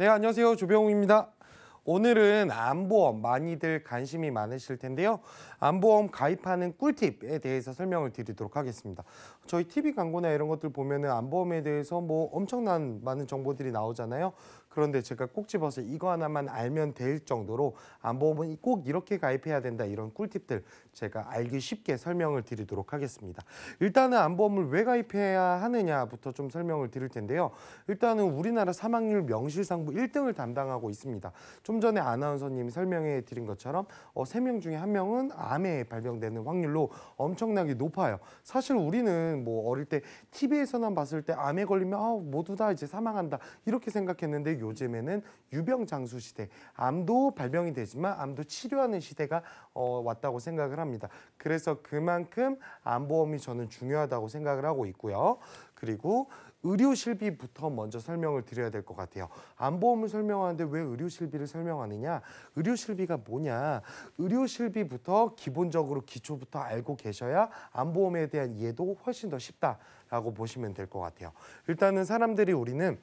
네, 안녕하세요. 조병욱입니다. 오늘은 암보험 많이들 관심이 많으실 텐데요. 암보험 가입하는 꿀팁에 대해서 설명을 드리도록 하겠습니다. 저희 TV 광고나 이런 것들 보면은 암보험에 대해서 뭐 엄청난 많은 정보들이 나오잖아요. 그런데 제가 꼭 집어서 이거 하나만 알면 될 정도로 안보험은 꼭 이렇게 가입해야 된다 이런 꿀팁들 제가 알기 쉽게 설명을 드리도록 하겠습니다. 일단은 안보험을 왜 가입해야 하느냐부터 좀 설명을 드릴 텐데요. 일단은 우리나라 사망률 명실상부 1등을 담당하고 있습니다. 좀 전에 아나운서님이 설명해 드린 것처럼 어, 3명 중에 1명은 암에 발병되는 확률로 엄청나게 높아요. 사실 우리는 뭐 어릴 때 TV에서만 봤을 때 암에 걸리면 아, 모두 다 이제 사망한다 이렇게 생각했는데 요즘에는 유병 장수 시대, 암도 발병이 되지만 암도 치료하는 시대가 어, 왔다고 생각을 합니다. 그래서 그만큼 암보험이 저는 중요하다고 생각을 하고 있고요. 그리고 의료 실비부터 먼저 설명을 드려야 될 것 같아요. 암보험을 설명하는데 왜 의료 실비를 설명하느냐? 의료 실비가 뭐냐? 의료 실비부터 기본적으로 기초부터 알고 계셔야 암보험에 대한 이해도 훨씬 더 쉽다라고 보시면 될 것 같아요. 일단은 사람들이 우리는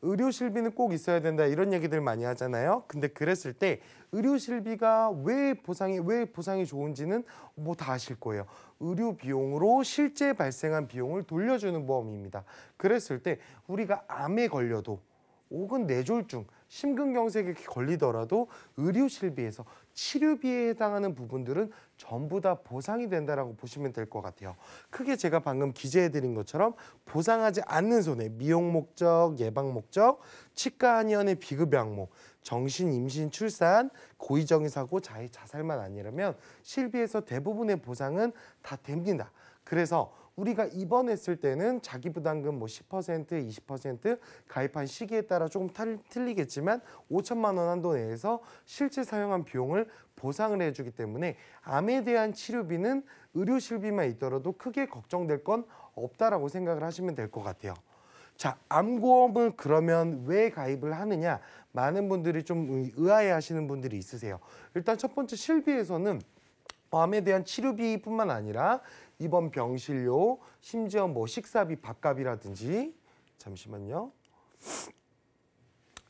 의료 실비는 꼭 있어야 된다 이런 얘기들 많이 하잖아요. 근데 그랬을 때 의료 실비가 왜 보상이 왜 보상이 좋은지는 뭐 다 아실 거예요. 의료 비용으로 실제 발생한 비용을 돌려주는 보험입니다. 그랬을 때 우리가 암에 걸려도 혹은 뇌졸중, 심근경색에 걸리더라도 의료 실비에서 치료비에 해당하는 부분들은 전부 다 보상이 된다라고 보시면 될 것 같아요. 크게 제가 방금 기재해드린 것처럼 보상하지 않는 손해, 미용 목적, 예방 목적, 치과 한의원의 비급 약목, 정신, 임신, 출산, 고의정의 사고, 자해, 자살만 아니라면 실비에서 대부분의 보상은 다 됩니다. 그래서 우리가 입원했을 때는 자기 부담금 뭐 10%, 20% 가입한 시기에 따라 조금 탈, 틀리겠지만 5천만 원 한도 내에서 실제 사용한 비용을 보상을 해주기 때문에 암에 대한 치료비는 의료실비만 있더라도 크게 걱정될 건 없다라고 생각을 하시면 될 것 같아요. 자, 암보험을 그러면 왜 가입을 하느냐? 많은 분들이 좀 의아해 하시는 분들이 있으세요. 일단 첫 번째 실비에서는 암에 대한 치료비뿐만 아니라 입원 병실료, 심지어 뭐 식사비, 밥값이라든지 잠시만요.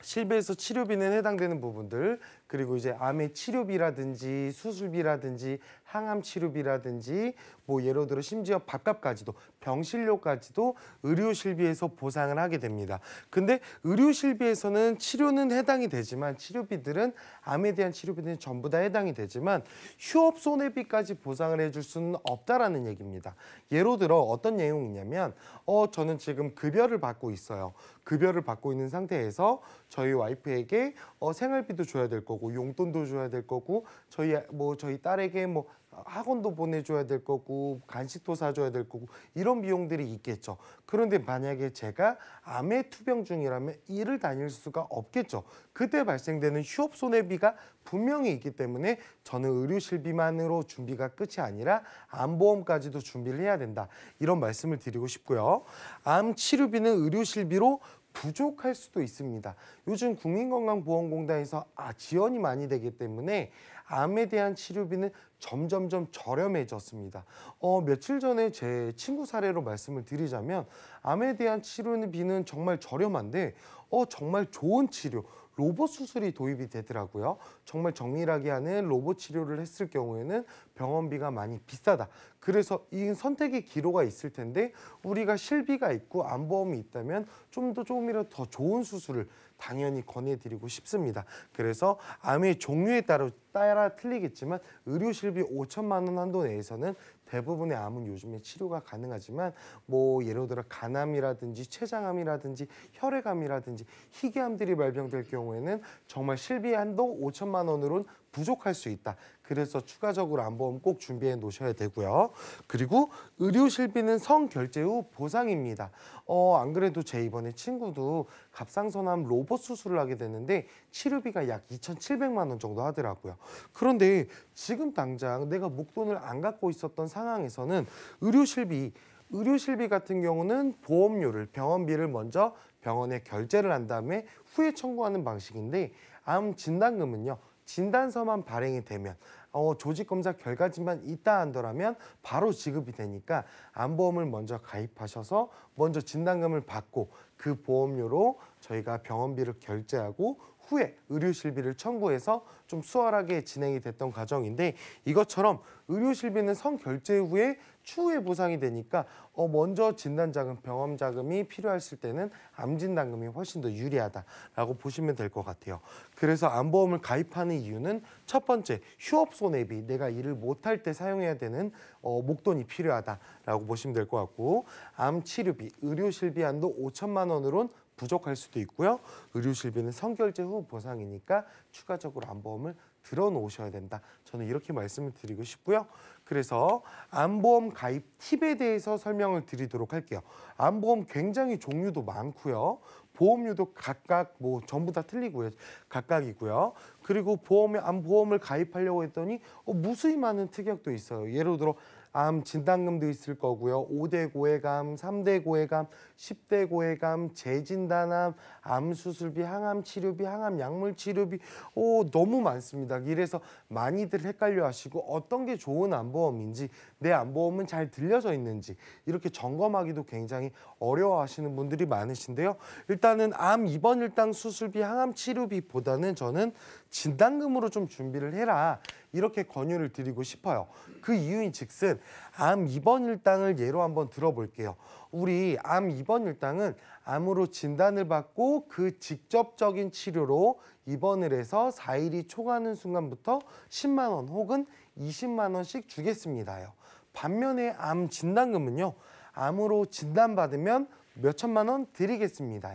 실비에서 치료비는 해당되는 부분들 그리고 이제 암의 치료비라든지 수술비라든지 항암 치료비라든지 뭐예로 들어 심지어 밥값까지도 병실료까지도 의료실비에서 보상을 하게 됩니다. 근데 의료실비에서는 치료는 해당이 되지만 치료비들은 암에 대한 치료비는 전부 다 해당이 되지만 휴업 손해비까지 보상을 해줄 수는 없다라는 얘기입니다. 예로 들어 어떤 내용이냐면 어 저는 지금 급여를 받고 있어요. 급여를 받고 있는 상태에서 저희 와이프에게 어 생활비도 줘야 될 거고 거고 용돈도 줘야 될 거고 저희 뭐 저희 딸에게 뭐 학원도 보내줘야 될 거고 간식도 사줘야 될 거고 이런 비용들이 있겠죠. 그런데 만약에 제가 암에 투병 중이라면 일을 다닐 수가 없겠죠. 그때 발생되는 휴업 손해비가 분명히 있기 때문에 저는 의료실비만으로 준비가 끝이 아니라 암보험까지도 준비를 해야 된다. 이런 말씀을 드리고 싶고요. 암 치료비는 의료실비로 부족할 수도 있습니다. 요즘 국민건강보험공단에서 아, 지원이 많이 되기 때문에 암에 대한 치료비는 점점점 저렴해졌습니다. 어, 며칠 전에 제 친구 사례로 말씀을 드리자면 암에 대한 치료비는 정말 저렴한데 어, 정말 좋은 치료, 로봇 수술이 도입이 되더라고요. 정말 정밀하게 하는 로봇 치료를 했을 경우에는 병원비가 많이 비싸다. 그래서 이 선택의 기로가 있을 텐데 우리가 실비가 있고 안보험이 있다면 좀 더 조금이라도 더 좋은 수술을 당연히 권해드리고 싶습니다. 그래서 암의 종류에 따라, 따라 틀리겠지만 의료실비 5천만 원 한도 내에서는 대부분의 암은 요즘에 치료가 가능하지만 뭐 예를 들어 간암이라든지 췌장암이라든지 혈액암이라든지 희귀암들이 발병될 경우에는 정말 실비 한도 5천만 원으로는 부족할 수 있다. 그래서 추가적으로 안보험 꼭 준비해 놓으셔야 되고요. 그리고 의료 실비는 성결제 후 보상입니다. 어, 안 그래도 제 이번에 친구도 갑상선암 로봇 수술을 하게 됐는데 치료비가 약 2,700만 원 정도 하더라고요. 그런데 지금 당장 내가 목돈을 안 갖고 있었던 상황에서는 의료 실비 의료 실비 같은 경우는 보험료를 병원비를 먼저 병원에 결제를 한 다음에 후에 청구하는 방식인데 암 진단금은요 진단서만 발행이 되면 어, 조직 검사 결과지만 있다 한더라면 바로 지급이 되니까 암보험을 먼저 가입하셔서 먼저 진단금을 받고 그 보험료로 저희가 병원비를 결제하고 후에 의료실비를 청구해서 좀 수월하게 진행이 됐던 과정인데 이것처럼 의료실비는 선결제 후에 추후에 보상이 되니까 어 먼저 진단 자금, 병원 자금이 필요했을 때는 암 진단금이 훨씬 더 유리하다라고 보시면 될 것 같아요. 그래서 암보험을 가입하는 이유는 첫 번째 휴업 손해비 내가 일을 못할 때 사용해야 되는 어, 목돈이 필요하다라고 보시면 될 것 같고 암 치료비, 의료 실비 한도 5천만 원으론 부족할 수도 있고요. 의료실비는 성결제 후 보상이니까 추가적으로 안보험을 들어놓으셔야 된다. 저는 이렇게 말씀을 드리고 싶고요. 그래서 안보험 가입 팁에 대해서 설명을 드리도록 할게요. 안보험 굉장히 종류도 많고요. 보험료도 각각 뭐 전부 다 틀리고요. 각각이고요. 그리고 보험에 안보험을 가입하려고 했더니 어, 무수히 많은 특약도 있어요. 예를 들어 암 진단금도 있을 거고요. 5대 고액암 3대 고액암 10대 고액암 재진단암, 암 수술비, 항암 치료비, 항암 약물 치료비 오 너무 많습니다. 이래서 많이들 헷갈려 하시고 어떤 게 좋은 암보험인지 내 암보험은 잘 들려져 있는지 이렇게 점검하기도 굉장히 어려워 하시는 분들이 많으신데요. 일단은 암 입원 일당 수술비, 항암 치료비보다는 저는 진단금으로 좀 준비를 해라 이렇게 권유를 드리고 싶어요. 그 이유인 즉슨 암 입원 일당을 예로 한번 들어볼게요. 우리 암 입원 일당은 암으로 진단을 받고 그 직접적인 치료로 입원을 해서 4일이 초과하는 순간부터 10만 원 혹은 20만 원씩 주겠습니다 반면에 암 진단금은요. 암으로 진단받으면 몇 천만 원드리겠습니다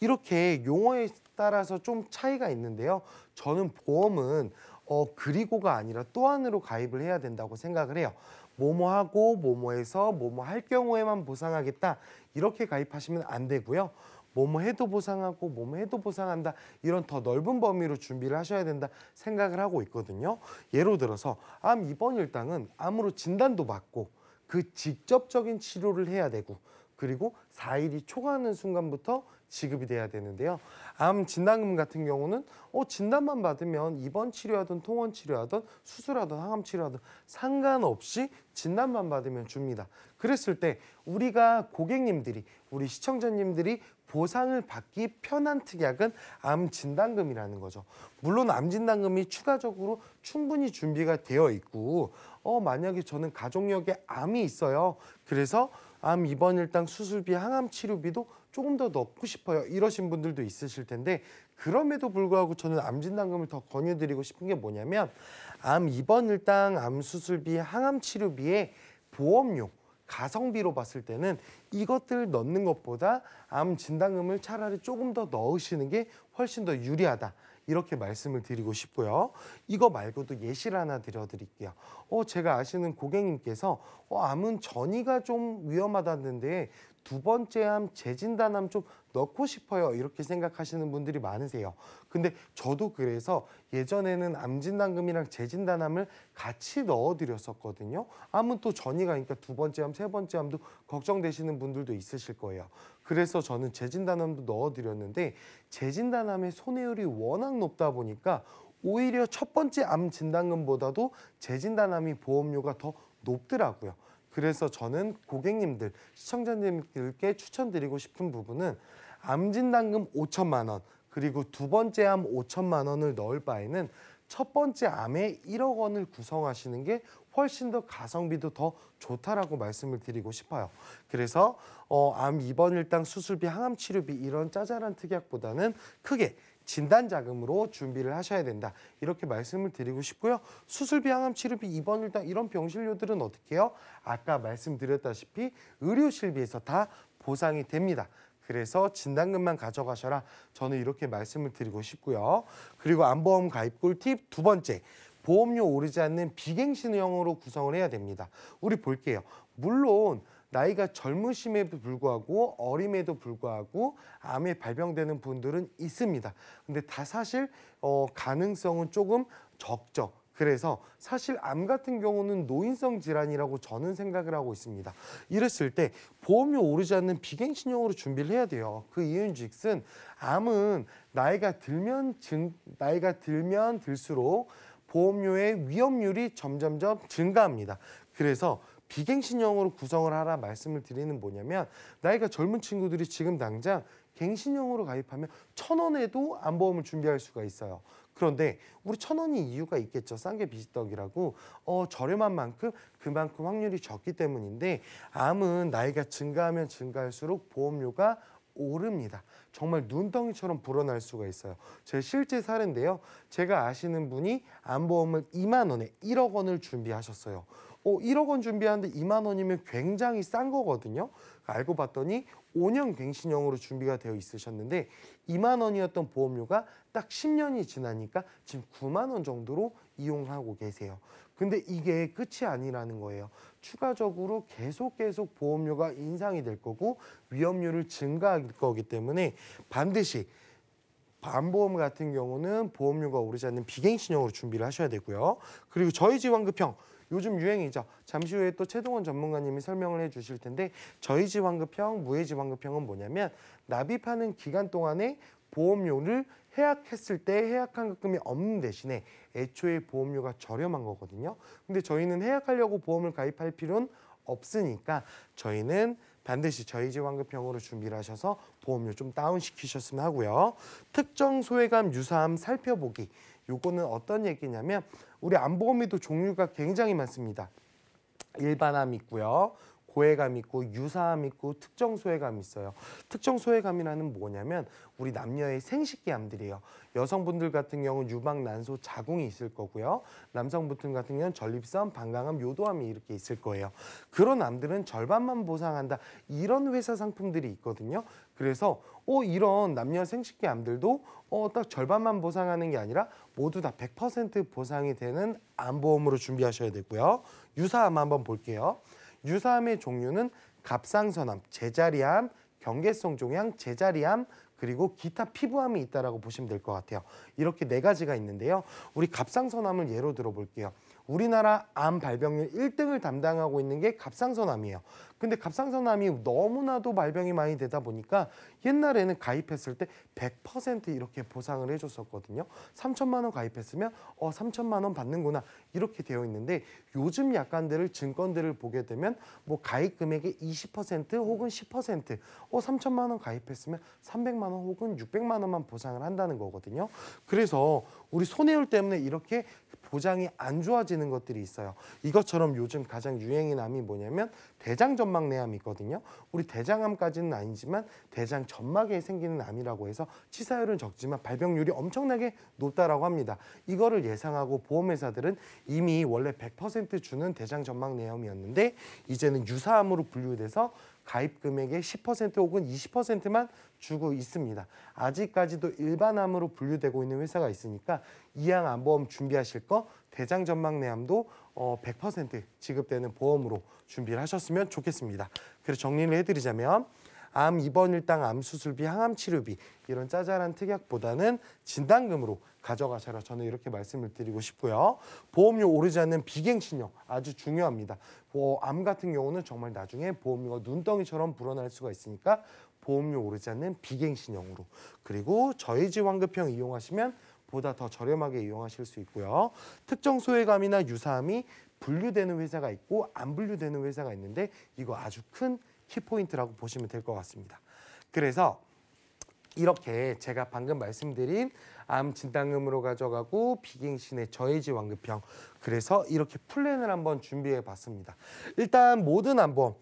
이렇게 용어에 따라서 좀 차이가 있는데요. 저는 보험은 어 그리고가 아니라 또한으로 가입을 해야 된다고 생각을 해요. 뭐뭐하고 뭐뭐해서 뭐뭐할 경우에만 보상하겠다 이렇게 가입하시면 안 되고요. 뭐뭐 해도 보상하고 뭐뭐 해도 보상한다 이런 더 넓은 범위로 준비를 하셔야 된다 생각을 하고 있거든요. 예로 들어서 암 입원 일당은 암으로 진단도 받고 그 직접적인 치료를 해야 되고 그리고 4일이 초과하는 순간부터 지급이 돼야 되는데요. 암 진단금 같은 경우는 어, 진단만 받으면 입원 치료하든 통원 치료하든 수술하든 항암 치료하든 상관없이 진단만 받으면 줍니다. 그랬을 때 우리가 고객님들이 우리 시청자님들이 보상을 받기 편한 특약은 암 진단금이라는 거죠. 물론 암 진단금이 추가적으로 충분히 준비가 되어 있고 어 만약에 저는 가족력에 암이 있어요. 그래서 암 입원 일당 수술비 항암 치료비도 조금 더 넣고 싶어요. 이러신 분들도 있으실 텐데 그럼에도 불구하고 저는 암 진단금을 더 권유드리고 싶은 게 뭐냐면 암 입원 일당, 암 수술비, 항암 치료비에 보험료 가성비로 봤을 때는 이것들 넣는 것보다 암 진단금을 차라리 조금 더 넣으시는 게 훨씬 더 유리하다. 이렇게 말씀을 드리고 싶고요. 이거 말고도 예시를 하나 드려드릴게요. 어, 제가 아시는 고객님께서 어, 암은 전이가 좀 위험하다는데 두 번째 암, 재진단암 좀 넣고 싶어요. 이렇게 생각하시는 분들이 많으세요. 근데 저도 그래서 예전에는 암진단금이랑 재진단암을 같이 넣어드렸었거든요. 암은 또 전이 가니까 그러니까 두 번째 암, 세 번째 암도 걱정되시는 분들도 있으실 거예요. 그래서 저는 재진단암도 넣어드렸는데 재진단암의 손해율이 워낙 높다 보니까 오히려 첫 번째 암 진단금보다도 재진단암이 보험료가 더 높더라고요. 그래서 저는 고객님들, 시청자님들께 추천드리고 싶은 부분은 암진단금 5천만 원, 그리고 두 번째 암 5천만 원을 넣을 바에는 첫 번째 암에 1억 원을 구성하시는 게 훨씬 더 가성비도 더 좋다라고 말씀을 드리고 싶어요. 그래서 어, 암 입원 일당 수술비, 항암 치료비 이런 짜잘한 특약보다는 크게 진단 자금으로 준비를 하셔야 된다. 이렇게 말씀을 드리고 싶고요. 수술비, 항암 치료비, 입원 일단 이런 병실료들은 어떻게 해요? 아까 말씀드렸다시피 의료실비에서 다 보상이 됩니다. 그래서 진단금만 가져가셔라. 저는 이렇게 말씀을 드리고 싶고요. 그리고 안보험 가입 꿀팁 두 번째. 보험료 오르지 않는 비갱신형으로 구성을 해야 됩니다. 우리 볼게요. 물론 나이가 젊으심에도 불구하고 어림에도 불구하고 암에 발병되는 분들은 있습니다. 근데 다 사실 어, 가능성은 조금 적죠. 그래서 사실 암 같은 경우는 노인성 질환이라고 저는 생각을 하고 있습니다. 이랬을 때 보험료 오르지 않는 비갱신형으로 준비를 해야 돼요. 그 이유인즉슨 암은 나이가 들면 증 나이가 들면 들수록 보험료의 위험률이 점점점 증가합니다. 그래서 비갱신형으로 구성을 하라 말씀을 드리는 뭐냐면 나이가 젊은 친구들이 지금 당장 갱신형으로 가입하면 천 원에도 안보험을 준비할 수가 있어요. 그런데 우리 천 원이 이유가 있겠죠. 싼 게 비지떡이라고 어, 저렴한 만큼 그만큼 확률이 적기 때문인데 암은 나이가 증가하면 증가할수록 보험료가 오릅니다. 정말 눈덩이처럼 불어날 수가 있어요. 제 실제 사례인데요. 제가 아시는 분이 암보험을 2만 원에 1억 원을 준비하셨어요. 어, 1억 원 준비하는데 2만 원이면 굉장히 싼 거거든요. 알고 봤더니 5년 갱신형으로 준비가 되어 있으셨는데 2만 원이었던 보험료가 딱 10년이 지나니까 지금 9만 원 정도로 이용하고 계세요. 근데 이게 끝이 아니라는 거예요. 추가적으로 계속 계속 보험료가 인상이 될 거고 위험률을 증가할 거기 때문에 반드시 반보험 같은 경우는 보험료가 오르지 않는 비갱신형으로 준비를 하셔야 되고요. 그리고 저희 지원급형 요즘 유행이죠. 잠시 후에 또 최동원 전문가님이 설명을 해주실 텐데 저희 지원급형, 무해 지환급형은 뭐냐면 납입하는 기간 동안에 보험료를 해약했을 때 해약한 금이 없는 대신에 애초에 보험료가 저렴한 거거든요. 근데 저희는 해약하려고 보험을 가입할 필요는 없으니까 저희는 반드시 저희 지원급형으로 준비를 하셔서 보험료 좀 다운시키셨으면 하고요. 특정 소외감 유사함 살펴보기. 요거는 어떤 얘기냐면 우리 안보험에도 종류가 굉장히 많습니다. 일반암이 있고요. 고해감 있고 유사함 있고 특정 소외감 있어요. 특정 소외감이라는 뭐냐면 우리 남녀의 생식기암들이에요. 여성분들 같은 경우는 유방, 난소, 자궁이 있을 거고요. 남성분들 같은 경우는 전립선, 방광암, 요도암이 이렇게 있을 거예요. 그런 암들은 절반만 보상한다. 이런 회사 상품들이 있거든요. 그래서 어 이런 남녀 생식기 암들도 어 딱 절반만 보상하는 게 아니라 모두 다 100% 보상이 되는 암보험으로 준비하셔야 되고요. 유사암 한번 볼게요. 유사암의 종류는 갑상선암, 제자리암, 경계성 종양, 제자리암, 그리고 기타 피부암이 있다라고 보시면 될 것 같아요. 이렇게 네 가지가 있는데요. 우리 갑상선암을 예로 들어볼게요. 우리나라 암 발병률 1등을 담당하고 있는 게 갑상선암이에요. 근데 갑상선암이 너무나도 발병이 많이 되다 보니까 옛날에는 가입했을 때 100% 이렇게 보상을 해줬었거든요. 3천만 원 가입했으면 어 3천만 원 받는구나 이렇게 되어 있는데 요즘 약관들을 증권들을 보게 되면 뭐 가입 금액의 20% 혹은 10%어 3천만 원 가입했으면 300만 원 혹은 600만 원만 보상을 한다는 거거든요. 그래서 우리 손해율 때문에 이렇게 보장이 안 좋아지는 것들이 있어요. 이것처럼 요즘 가장 유행인 암이 뭐냐면 대장 점막 내암이거든요. 우리 대장암까지는 아니지만 대장 점막에 생기는 암이라고 해서 치사율은 적지만 발병률이 엄청나게 높다라고 합니다. 이거를 예상하고 보험회사들은 이미 원래 100% 주는 대장 점막 내염이었는데 이제는 유사암으로 분류돼서 가입 금액의 10% 혹은 20%만 주고 있습니다. 아직까지도 일반암으로 분류되고 있는 회사가 있으니까 이양암 보험 준비하실 거 대장 전망내암도 100% 어, 지급되는 보험으로 준비를 하셨으면 좋겠습니다. 그래서 정리를 해드리자면 암 입원 일당, 암 수술비, 항암 치료비 이런 짜잘한 특약보다는 진단금으로 가져가셔라 저는 이렇게 말씀을 드리고 싶고요. 보험료 오르지 않는 비갱신력 아주 중요합니다. 뭐, 암 같은 경우는 정말 나중에 보험료가 눈덩이처럼 불어날 수가 있으니까 보험료 오르지 않는 비갱신형으로 그리고 저희지 환급형 이용하시면 보다 더 저렴하게 이용하실 수 있고요. 특정 소외감이나 유사함이 분류되는 회사가 있고 안 분류되는 회사가 있는데 이거 아주 큰 키포인트라고 보시면 될 것 같습니다. 그래서 이렇게 제가 방금 말씀드린 암 진단금으로 가져가고 비갱신의 저해지 완급형 그래서 이렇게 플랜을 한번 준비해 봤습니다. 일단 모든 암범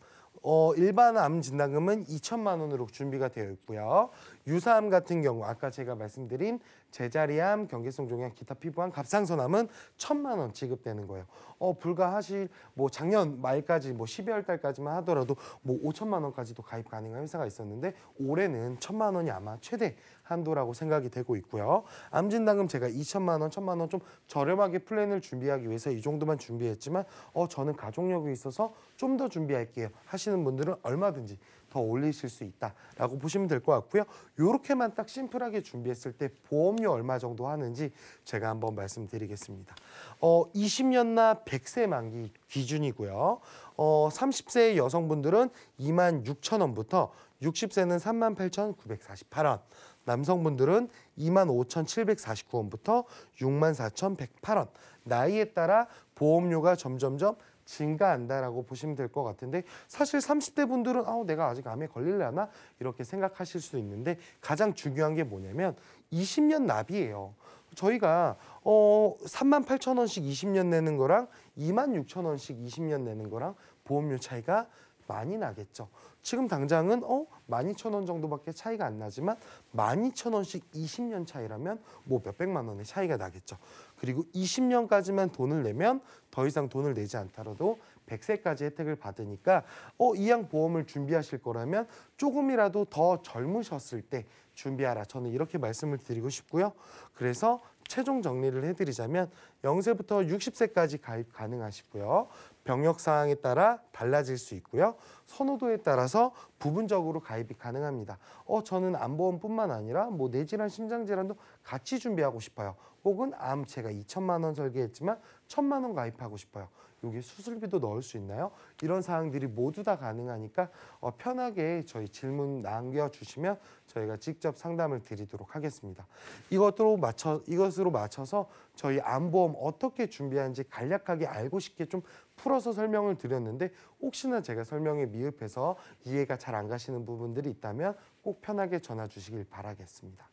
어, 일반 암 진단금은 2천만 원으로 준비가 되어 있고요. 유사암 같은 경우 아까 제가 말씀드린 제자리암, 경계성 종양, 기타 피부암, 갑상선암은 천만 원 지급되는 거예요. 어불가 하실 뭐 작년 말까지 뭐 12월 달까지만 하더라도 뭐 5천만 원까지도 가입 가능한 회사가 있었는데 올해는 천만 원이 아마 최대 한도라고 생각이 되고 있고요. 암 진단금 제가 2천만 원, 천만 원 좀 저렴하게 플랜을 준비하기 위해서 이 정도만 준비했지만 어 저는 가족력이 있어서 좀 더 준비할게요 하시는 분들은 얼마든지 더 올리실 수 있다라고 보시면 될 것 같고요. 이렇게만 딱 심플하게 준비했을 때 보험료 얼마 정도 하는지 제가 한번 말씀드리겠습니다. 어, 20년나 100세 만기 기준이고요. 어, 30세 여성분들은 2만 6천 원부터 60세는 3만 8,948원, 남성분들은 25,749원부터 64,108원 나이에 따라 보험료가 점점점 증가한다라고 보시면 될 것 같은데 사실 30대 분들은 아우 내가 아직 암에 걸릴려나 이렇게 생각하실 수도 있는데 가장 중요한 게 뭐냐면 20년 납이에요. 저희가 어 3만 8천 원씩 20년 내는 거랑 2만 6천 원씩 20년 내는 거랑 보험료 차이가 많이 나겠죠. 지금 당장은 어 12,000원 정도밖에 차이가 안 나지만 12,000원씩 20년 차이라면 뭐 몇백만 원의 차이가 나겠죠. 그리고 20년까지만 돈을 내면 더 이상 돈을 내지 않더라도 100세까지 혜택을 받으니까 어, 이 양 보험을 준비하실 거라면 조금이라도 더 젊으셨을 때 준비하라. 저는 이렇게 말씀을 드리고 싶고요. 그래서 최종 정리를 해드리자면 0세부터 60세까지 가입 가능하시고요. 병역 상황에 따라 달라질 수 있고요. 선호도에 따라서 부분적으로 가입이 가능합니다. 어, 저는 암보험뿐만 아니라 뭐 뇌질환, 심장질환도 같이 준비하고 싶어요. 혹은 암체가 2천만 원 설계했지만 1천만 원 가입하고 싶어요. 여기 수술비도 넣을 수 있나요? 이런 사항들이 모두 다 가능하니까 어, 편하게 저희 질문 남겨주시면 저희가 직접 상담을 드리도록 하겠습니다. 이것으로 맞춰 이것으로 맞춰서 저희 암보험 어떻게 준비하는지 간략하게 알고 싶게 좀 풀어서 설명을 드렸는데 혹시나 제가 설명에 미흡해서 이해가 잘 안 가시는 부분들이 있다면 꼭 편하게 전화 주시길 바라겠습니다.